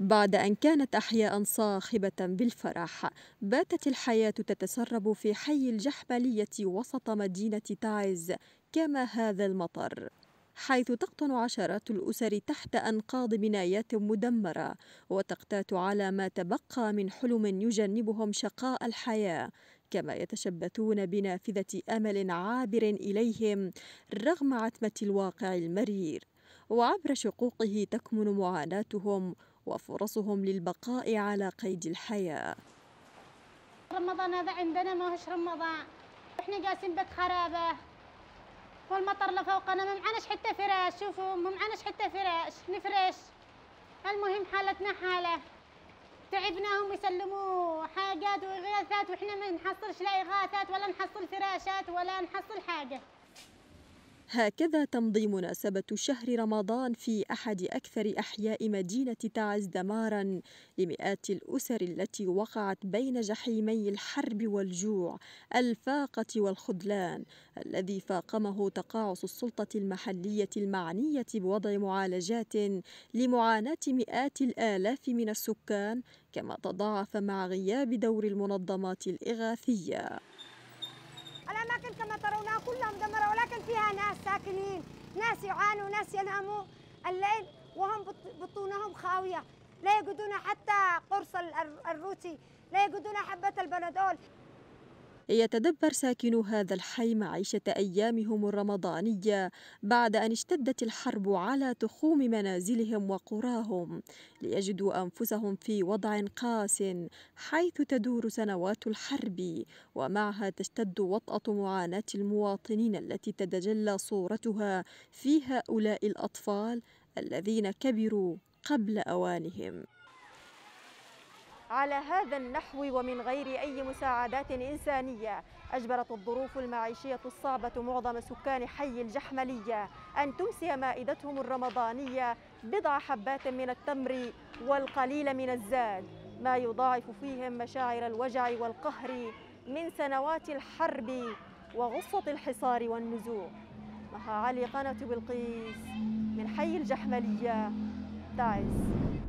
بعد أن كانت أحياء صاخبة بالفرح باتت الحياة تتسرب في حي الجحبلية وسط مدينة تعز كما هذا المطر حيث تقطن عشرات الأسر تحت أنقاض بنايات مدمرة وتقتات على ما تبقى من حلم يجنبهم شقاء الحياة كما يتشبثون بنافذة أمل عابر إليهم رغم عتمة الواقع المرير وعبر شقوقه تكمن معاناتهم وفرصهم للبقاء على قيد الحياة رمضان هذا عندنا ما هوش رمضان احنا قاسين بيت خرابة والمطر لفوقنا ما معناش حتى فراش شوفوا ما معناش حتى فراش نفرش المهم حالتنا حالة تعبناهم يسلموا حاجات وإغاثات وإحنا ما نحصلش لا إغاثات ولا نحصل فراشات ولا نحصل حاجة هكذا تمضي مناسبة شهر رمضان في أحد أكثر أحياء مدينة تعز دمارا لمئات الأسر التي وقعت بين جحيمي الحرب والجوع الفاقة والخذلان الذي فاقمه تقاعس السلطة المحلية المعنية بوضع معالجات لمعاناة مئات الآلاف من السكان كما تضاعف مع غياب دور المنظمات الإغاثية العالم كما ترونها كلها مدمره ولكن فيها ناس ساكنين ناس يعانوا ناس يناموا الليل وهم بطونهم خاوية لا يجدون حتى قرص الروتي لا يجدون حبة البنادول يتدبر ساكن هذا الحي معيشة أيامهم الرمضانية بعد أن اشتدت الحرب على تخوم منازلهم وقراهم ليجدوا أنفسهم في وضع قاس حيث تدور سنوات الحرب ومعها تشتد وطأة معاناة المواطنين التي تتجلى صورتها في هؤلاء الأطفال الذين كبروا قبل أوانهم على هذا النحو ومن غير أي مساعدات إنسانية أجبرت الظروف المعيشية الصعبة معظم سكان حي الجحملية أن تمسي مائدتهم الرمضانية بضع حبات من التمر والقليل من الزاد ما يضاعف فيهم مشاعر الوجع والقهر من سنوات الحرب وغصة الحصار والنزوح مها علي قناة بلقيس من حي الجحملية تعز